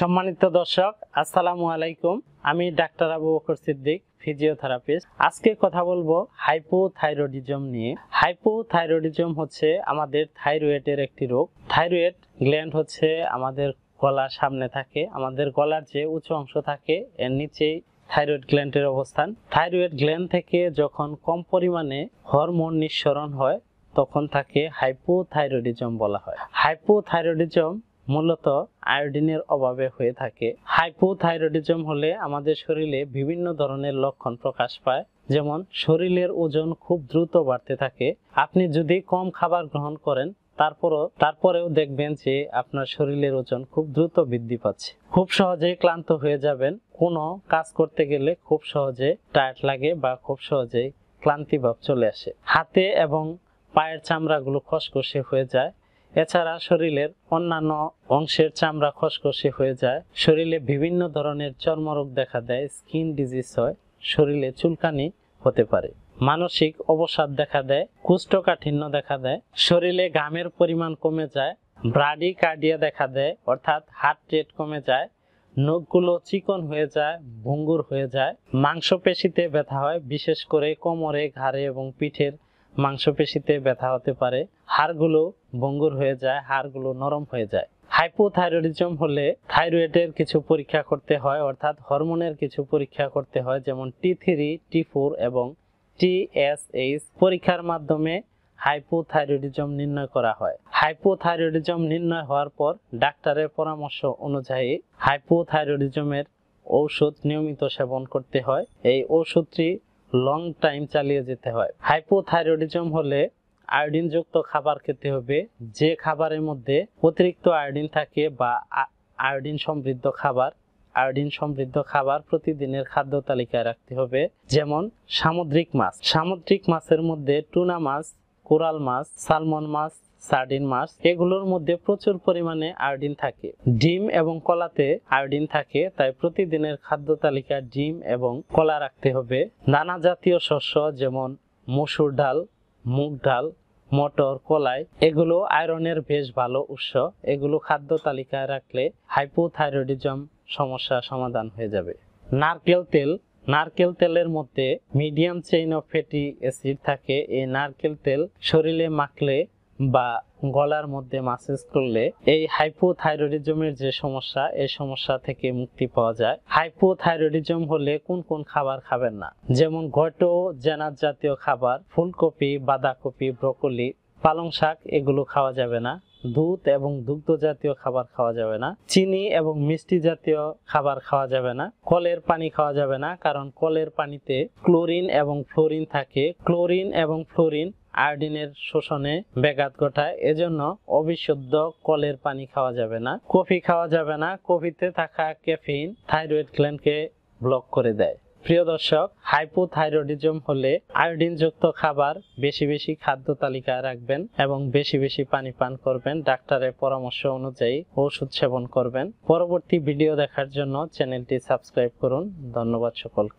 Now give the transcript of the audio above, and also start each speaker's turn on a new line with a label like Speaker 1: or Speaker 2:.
Speaker 1: সম্মানিত দর্শক আসসালামু আলাইকুম আমি ডাক্তার আবু বকর সিদ্দিক ফিজিওথেরাপিস্ট আজকে কথা বলবো হাইপোথাইরয়েডিজম নিয়ে হাইপোথাইরয়েডিজম হচ্ছে আমাদের থাইরয়েডের একটি রোগ থাইরয়েড গ্ল্যান্ড হচ্ছে আমাদের গলার সামনে থাকে আমাদের গলার যে উঁচু অংশ থাকে এর নিচেই থাইরয়েড গ্ল্যান্ডের অবস্থান থাইরয়েড গ্ল্যান্ড থেকে যখন কম পরিমাণে হরমোন নিঃসরণ হয় তখন তাকে হাইপোথাইরয়েডিজম বলা হয় হাইপোথাইরয়েডিজম মূলত আয়োডিনের অভাবে হয়ে থাকে হাইপোথাইরয়েডিজম হলে আমাদের শরীরে বিভিন্ন ধরনের লক্ষণ প্রকাশ পায় যেমন শরীরের ওজন খুব দ্রুত বাড়তে থাকে আপনি যদি কম খাবার গ্রহণ করেন তারপরও তারপরেও দেখবেন যে আপনার শরীরের ওজন খুব দ্রুত বৃদ্ধি পাচ্ছে খুব সহজে ক্লান্ত হয়ে যাবেন কোনো কাজ করতে গেলে খুব সহজে টায়ার্ড লাগে বা খুব সহজেই ক্লান্তিভাব চলে আসে হাতে এবং পায়ের চামড়াগুলো খসখসে হয়ে যায় এছাড়া শরীরের অন্যান্য অংশের চামড়া খসখসে হয়ে যায় শরীরে বিভিন্ন ধরনের চর্মরোগ দেখা দেয় স্কিন ডিজিজ হয় শরীরে চুলকানি হতে পারে মানসিক অবসাদ দেখা দেয় কুষ্ঠকাঠিন্য দেখা দেয় শরীরে ঘামের পরিমাণ কমে যায় ব্রাডি কার্ডিয়া দেখা দেয় অর্থাৎ হার্ট রেট কমে যায় নখগুলো চিকন হয়ে যায় ভঙ্গুর হয়ে যায় মাংসপেশিতে ব্যথা হয় বিশেষ করে কোমরে ঘাড়ে এবং পিঠের মাংসপেশিতে ব্যথা হতে পারে হাড়গুলো ভঙ্গুর হয়ে যায় হাড়গুলো নরম হয়ে যায় হাইপোথাইরয়েডিজম হলে থাইরয়েডের কিছু পরীক্ষা করতে হয় অর্থাৎ হরমোনের কিছু পরীক্ষা করতে হয় যেমন টি থ্রি টি ফোর এবং এইচ পরীক্ষার মাধ্যমে হাইপোথাইরয়েডিজম নির্ণয় করা হয় হাইপোথাইরয়েডিজম নির্ণয় হওয়ার পর ডাক্তারের পরামর্শ অনুযায়ী হাইপোথাইরয়েডিজমের ঔষধ নিয়মিত সেবন করতে হয় এই ঔষধটি লং টাইম চালিয়ে যেতে হয় হাইপোথাইরয়েডিজম হলে আয়োডিনযুক্ত খাবার খেতে হবে যে খাবারের মধ্যে অতিরিক্ত আয়োডিন থাকে বা আয়োডিন সমৃদ্ধ খাবার আয়োডিন সমৃদ্ধ খাবার প্রতিদিনের খাদ্য তালিকায় রাখতে হবে যেমন সামুদ্রিক মাছ সামুদ্রিক মাছের মধ্যে টুনা মাছ কোরাল মাছ সালমন মাছ সার্ডিন মাছ এগুলোর মধ্যে প্রচুর পরিমাণে আয়োডিন থাকে ডিম এবং কলাতে আয়োডিন থাকে তাই প্রতিদিনের খাদ্য তালিকা ডিম এবং কলা রাখতে হবে নানা জাতীয় শস্য যেমন মসুর ডাল মুগ ডাল মটর কলাই এগুলো আয়রনের বেশ ভালো উৎস এগুলো খাদ্য তালিকায় রাখলে হাইপোথাইরয়েডিজম সমস্যা সমাধান হয়ে যাবে নারকেল তেল নারকেল তেলের মধ্যে medium chain of fatty acid থাকে এই নারকেল তেল শরীরে মাখলে বা গলার মধ্যে মাসেজ করলে এই হাইপোথাইরয়েডিজমের যে সমস্যা এই সমস্যা থেকে মুক্তি পাওয়া যায় হাইপোথাইরয়েডিজম হলে কোন কোন খাবার খাবেন না যেমন ঘটো জেনার জাতীয় খাবার ফুলকপি বাঁধাকপি ব্রকলি পালং শাক এগুলো খাওয়া যাবে না দুধ এবং দুগ্ধ জাতীয় খাবার খাওয়া যাবে না চিনি এবং মিষ্টি জাতীয় খাবার খাওয়া যাবে না কলের পানি খাওয়া যাবে না কারণ কলের পানিতে ক্লোরিন এবং ফ্লোরিন থাকে ক্লোরিন এবং ফ্লোরিন আয়োডিনের শোষণে ব্যাঘাত ঘটায় এজন্য অবিশুদ্ধ কলের পানি খাওয়া যাবে না কফি খাওয়া যাবে না কফিতে থাকা ক্যাফিন থাইরয়েড গ্ল্যান্ডকে ব্লক করে দেয় প্রিয় দর্শক হাইপোথাইরয়েডিজম হলে আয়োডিনযুক্ত খাবার বেশি বেশি খাদ্য তালিকায় রাখবেন এবং বেশি বেশি পানি পান করবেন ডাক্তারের পরামর্শ অনুযায়ী ওষুধ সেবন করবেন পরবর্তী ভিডিও দেখার জন্য চ্যানেলটি সাবস্ক্রাইব করুন ধন্যবাদ সকলকে